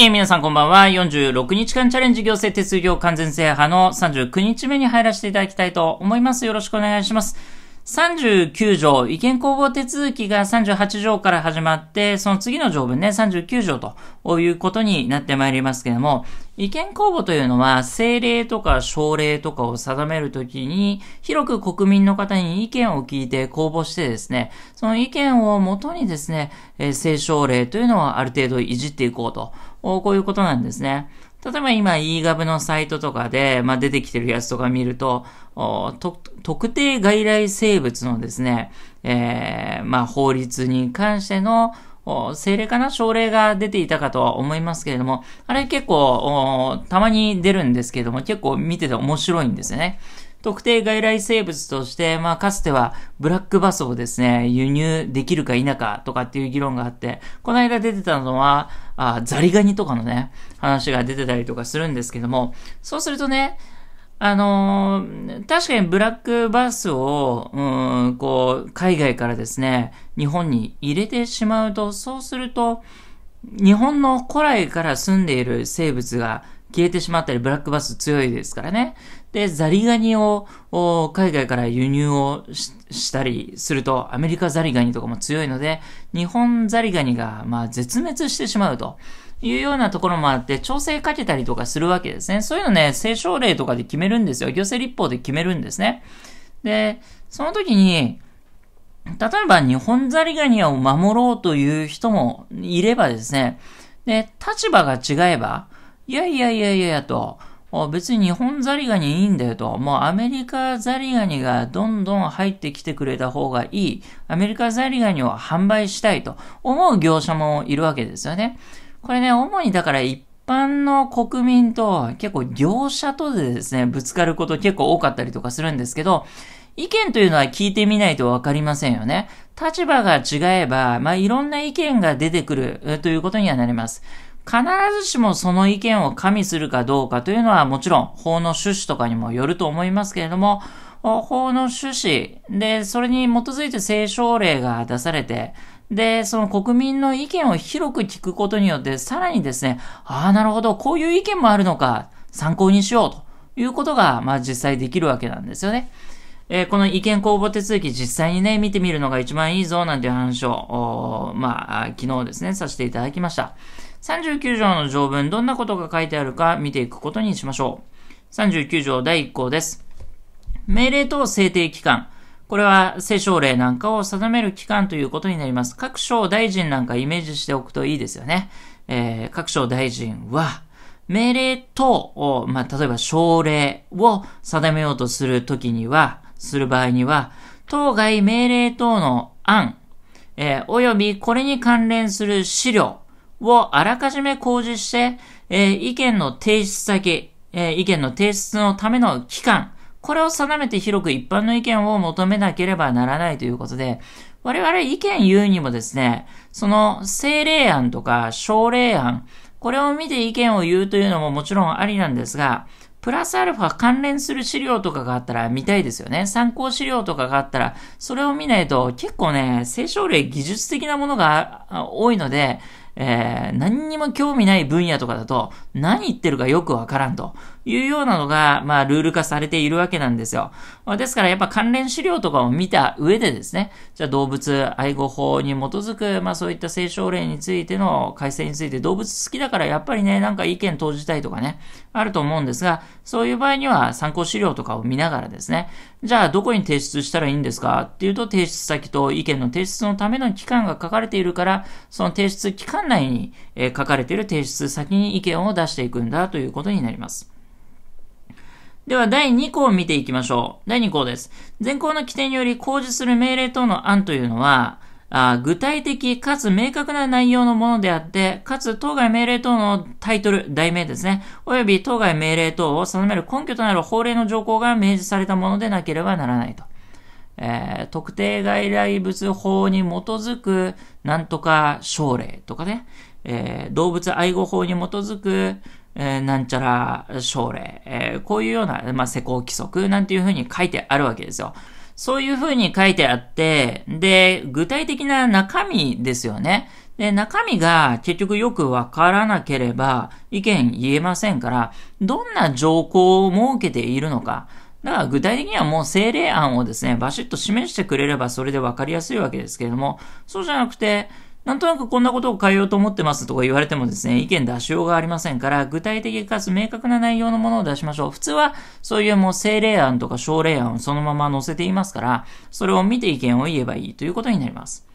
えー、皆さんこんばんは。46日間チャレンジ行政手数料完全制覇の39日目に入らせていただきたいと思います。よろしくお願いします。39条、意見公募手続きが38条から始まって、その次の条文ね、39条ということになってまいりますけれども、意見公募というのは、政令とか省令とかを定めるときに、広く国民の方に意見を聞いて公募してですね、その意見をもとにですね、政省令というのをある程度いじっていこうと。こういうことなんですね。例えば今 eGov のサイトとかで、まあ、出てきてるやつとか見ると、と特定外来生物のですね、えー、まあ、法律に関しての政令かな症例が出ていたかとは思いますけれども、あれ結構、たまに出るんですけれども、結構見てて面白いんですよね。特定外来生物として、まあ、かつてはブラックバスをですね、輸入できるか否かとかっていう議論があって、この間出てたのは、あザリガニとかのね、話が出てたりとかするんですけども、そうするとね、あのー、確かにブラックバスを、うん、こう、海外からですね、日本に入れてしまうと、そうすると、日本の古来から住んでいる生物が消えてしまったり、ブラックバス強いですからね。で、ザリガニを海外から輸入をしたりすると、アメリカザリガニとかも強いので、日本ザリガニが、まあ、絶滅してしまうと。いうようなところもあって、調整かけたりとかするわけですね。そういうのね、政省令とかで決めるんですよ。行政立法で決めるんですね。で、その時に、例えば日本ザリガニを守ろうという人もいればですね、で、立場が違えば、いやいやいやいやと、別に日本ザリガニいいんだよと。もうアメリカザリガニがどんどん入ってきてくれた方がいい。アメリカザリガニを販売したいと思う業者もいるわけですよね。これね、主にだから一般の国民と結構業者とでですね、ぶつかること結構多かったりとかするんですけど、意見というのは聞いてみないとわかりませんよね。立場が違えば、まあ、いろんな意見が出てくるということにはなります。必ずしもその意見を加味するかどうかというのはもちろん法の趣旨とかにもよると思いますけれども、法の趣旨で、それに基づいて聖書令が出されて、で、その国民の意見を広く聞くことによって、さらにですね、ああ、なるほど、こういう意見もあるのか、参考にしようということが、まあ実際できるわけなんですよね。えー、この意見公募手続き実際にね、見てみるのが一番いいぞなんていう話を、まあ、昨日ですね、させていただきました。39条の条文、どんなことが書いてあるか見ていくことにしましょう。39条第1項です。命令等制定機関。これは聖書令なんかを定める機関ということになります。各省大臣なんかイメージしておくといいですよね。えー、各省大臣は、命令等まあ、例えば省令を定めようとするときには、する場合には、当該命令等の案、えー、及びこれに関連する資料、をあらかじめ公示して、えー、意見の提出先、えー、意見の提出のための期間、これを定めて広く一般の意見を求めなければならないということで、我々意見言うにもですね、その政令案とか省令案、これを見て意見を言うというのももちろんありなんですが、プラスアルファ関連する資料とかがあったら見たいですよね。参考資料とかがあったら、それを見ないと結構ね、青少類技術的なものが多いので、えー、何にも興味ない分野とかだと、何言ってるかよくわからんというようなのが、まあ、ルール化されているわけなんですよ。まあ、ですから、やっぱ関連資料とかを見た上でですね、じゃあ動物愛護法に基づく、まあ、そういった聖症令についての改正について、動物好きだからやっぱりね、なんか意見投じたいとかね、あると思うんですが、そういう場合には参考資料とかを見ながらですね、じゃあどこに提出したらいいんですかっていうと提出先と意見の提出のための期間が書かれているから、その提出期間内に、え書かれている提出先に意見を出していくんだということになります。では第2項を見ていきましょう。第2項です。前項の規定により公示する命令等の案というのは、あ具体的かつ明確な内容のものであって、かつ当該命令等のタイトル、題名ですね、および当該命令等を定める根拠となる法令の条項が明示されたものでなければならないと。えー、特定外来物法に基づくなんとか省令とかね、えー、動物愛護法に基づく、えー、なんちゃら省令、えこういうような、まあ、施行規則なんていうふうに書いてあるわけですよ。そういう風に書いてあって、で、具体的な中身ですよね。で、中身が結局よくわからなければ意見言えませんから、どんな条項を設けているのか。だから具体的にはもう政令案をですね、バシッと示してくれればそれでわかりやすいわけですけれども、そうじゃなくて、なんとなくこんなことを変えようと思ってますとか言われてもですね、意見出しようがありませんから、具体的かつ明確な内容のものを出しましょう。普通は、そういうもう政令案とか省令案をそのまま載せていますから、それを見て意見を言えばいいということになります。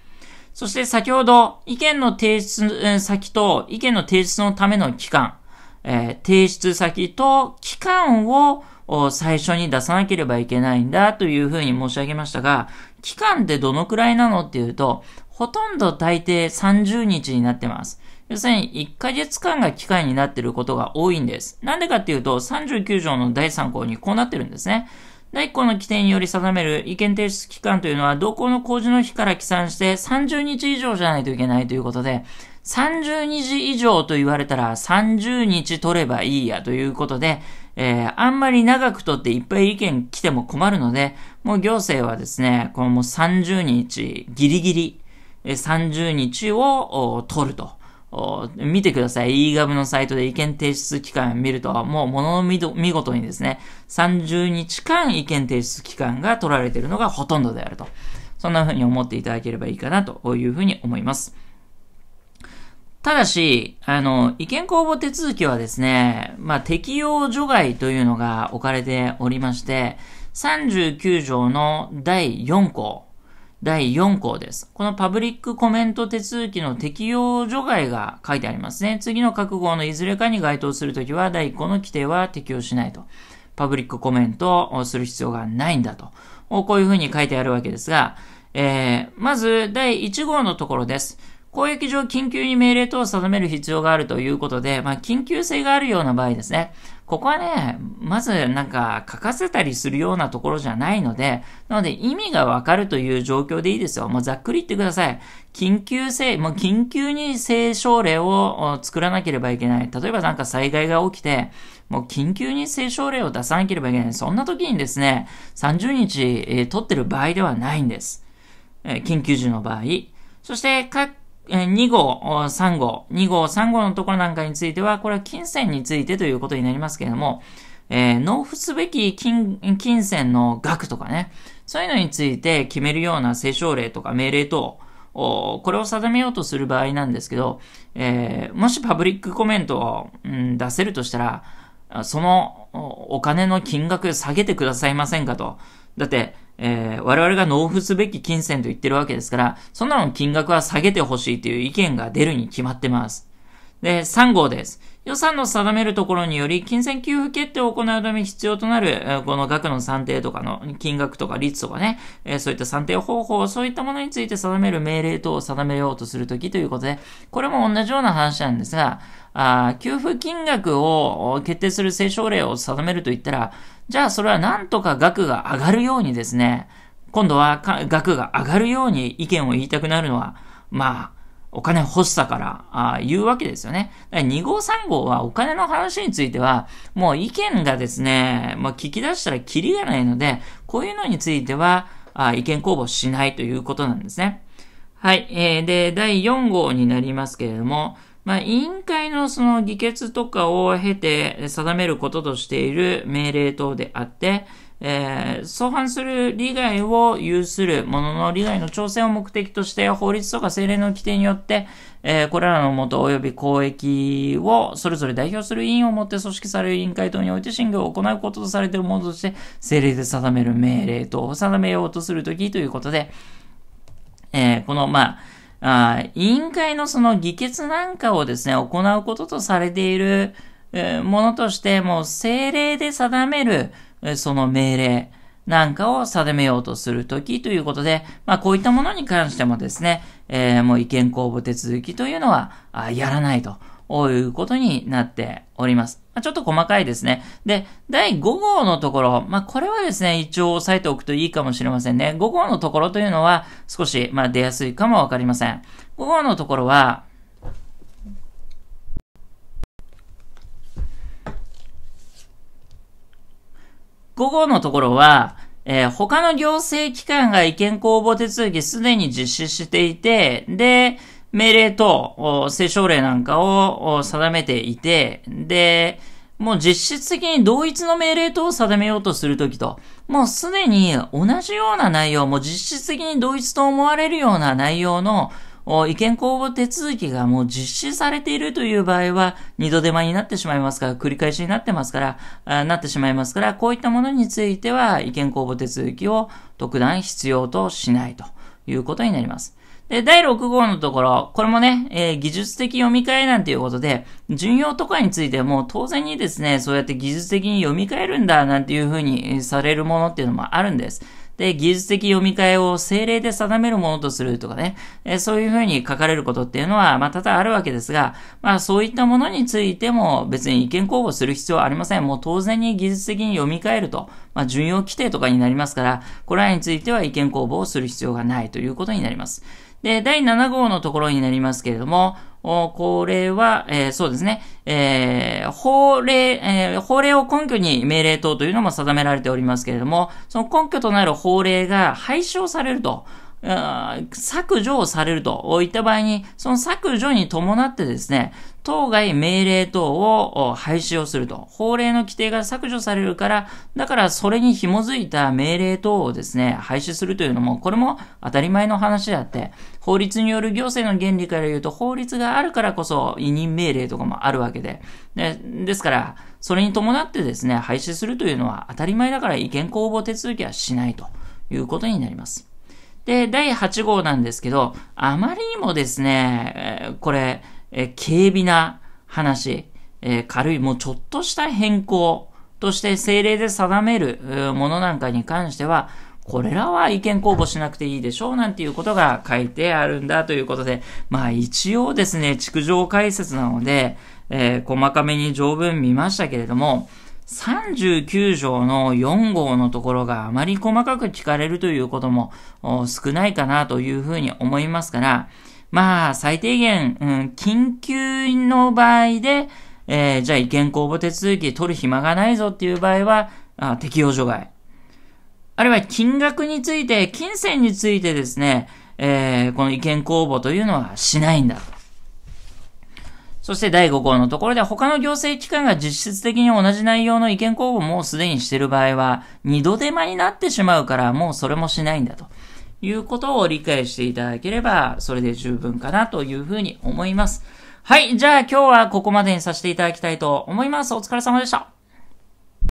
そして先ほど、意見の提出先と、意見の提出のための期間、えー、提出先と期間を最初に出さなければいけないんだというふうに申し上げましたが、期間ってどのくらいなのっていうと、ほとんど大抵30日になってます。要するに1ヶ月間が機会になっていることが多いんです。なんでかっていうと、39条の第3項にこうなってるんですね。第1項の規定により定める意見提出期間というのは、同行の工事の日から起算して30日以上じゃないといけないということで、3 0日以上と言われたら30日取ればいいやということで、えー、あんまり長く取っていっぱい意見来ても困るので、もう行政はですね、このもう30日ギリギリ30日を取ると。見てください。e-gov のサイトで意見提出期間を見ると、もうものの見事にですね、30日間意見提出期間が取られているのがほとんどであると。そんな風に思っていただければいいかなという風に思います。ただし、あの、意見公募手続きはですね、まあ、適用除外というのが置かれておりまして、39条の第4項第4項です。このパブリックコメント手続きの適用除外が書いてありますね。次の各号のいずれかに該当するときは、第1項の規定は適用しないと。パブリックコメントをする必要がないんだと。こういうふうに書いてあるわけですが、えー、まず第1号のところです。公益上緊急に命令等を定める必要があるということで、まあ、緊急性があるような場合ですね。ここはね、まずなんか書かせたりするようなところじゃないので、なので意味がわかるという状況でいいですよ。もうざっくり言ってください。緊急性、もう緊急に聖奨例を作らなければいけない。例えばなんか災害が起きて、もう緊急に聖奨例を出さなければいけない。そんな時にですね、30日、えー、取ってる場合ではないんです。えー、緊急時の場合。そして、2号、3号、2号、3号のところなんかについては、これは金銭についてということになりますけれども、えー、納付すべき金、金銭の額とかね、そういうのについて決めるような政省令とか命令等、これを定めようとする場合なんですけど、えー、もしパブリックコメントを、うん、出せるとしたら、そのお金の金額下げてくださいませんかと。だって、えー、我々が納付すべき金銭と言ってるわけですから、そんなの金額は下げてほしいという意見が出るに決まってます。で、3号です。予算の定めるところにより、金銭給付決定を行うために必要となる、この額の算定とかの金額とか率とかね、そういった算定方法、そういったものについて定める命令等を定めようとするときということで、これも同じような話なんですが、あ給付金額を決定する政省令を定めると言ったら、じゃあそれはなんとか額が上がるようにですね、今度は額が上がるように意見を言いたくなるのは、まあ、お金欲しさからあ言うわけですよね。だから2号3号はお金の話については、もう意見がですね、まあ、聞き出したらキリがないので、こういうのについてはあ意見公募しないということなんですね。はい。えー、で、第4号になりますけれども、まあ、委員会のその議決とかを経て定めることとしている命令等であって、えー、相反する利害を有するものの利害の調整を目的として法律とか政令の規定によって、えー、これらのもと及び公益をそれぞれ代表する委員をもって組織される委員会等において審議を行うこととされているものとして政令で定める命令等を定めようとするときということで、えー、この、まあ、あ委員会のその議決なんかをですね、行うこととされている、えものとして、もう政令で定める、その命令なんかを定めようとするときということで、まあこういったものに関してもですね、えー、もう意見公募手続きというのはやらないと。いうことになっております。まあ、ちょっと細かいですね。で、第5号のところ、まあ、これはですね、一応押さえておくといいかもしれませんね。5号のところというのは少し、まあ、出やすいかもわかりません。5号のところは、午後のところは、えー、他の行政機関が意見公募手続きすでに実施していて、で、命令と政省令なんかを定めていて、で、もう実質的に同一の命令等を定めようとするときと、もうすでに同じような内容、もう実質的に同一と思われるような内容の意見公募手続きがもう実施されているという場合は、二度手間になってしまいますから、繰り返しになってますから、なってしまいますから、こういったものについては、意見公募手続きを特段必要としないということになります。で、第6号のところ、これもね、えー、技術的読み替えなんていうことで、順用とかについても当然にですね、そうやって技術的に読み替えるんだなんていうふうにされるものっていうのもあるんです。で、技術的読み替えを精霊で定めるものとするとかね、えそういうふうに書かれることっていうのは、まあ、多々あるわけですが、まあ、そういったものについても別に意見交互する必要はありません。もう当然に技術的に読み替えると、まあ、順用規定とかになりますから、これらについては意見公募をする必要がないということになります。で、第7号のところになりますけれども、これは、えー、そうですね、えー、法令、えー、法令を根拠に命令等というのも定められておりますけれども、その根拠となる法令が廃止をされると、削除をされるといった場合に、その削除に伴ってですね、当該命令等を廃止をすると。法令の規定が削除されるから、だからそれに紐づいた命令等をですね、廃止するというのも、これも当たり前の話であって、法律による行政の原理から言うと、法律があるからこそ委任命令とかもあるわけで、でですから、それに伴ってですね、廃止するというのは当たり前だから意見公募手続きはしないということになります。で、第8号なんですけど、あまりにもですね、これ、軽微な話、軽い、もうちょっとした変更として政令で定めるものなんかに関しては、これらは意見公募しなくていいでしょうなんていうことが書いてあるんだということで、まあ一応ですね、築城解説なので、えー、細かめに条文見ましたけれども、39条の4号のところがあまり細かく聞かれるということも少ないかなというふうに思いますから、まあ最低限、うん、緊急の場合で、えー、じゃあ意見公募手続き取る暇がないぞっていう場合は、あ適用除外。あるいは金額について、金銭についてですね、えー、この意見公募というのはしないんだそして第5項のところで他の行政機関が実質的に同じ内容の意見公募もうすでにしている場合は二度手間になってしまうからもうそれもしないんだということを理解していただければそれで十分かなというふうに思います。はい。じゃあ今日はここまでにさせていただきたいと思います。お疲れ様でした。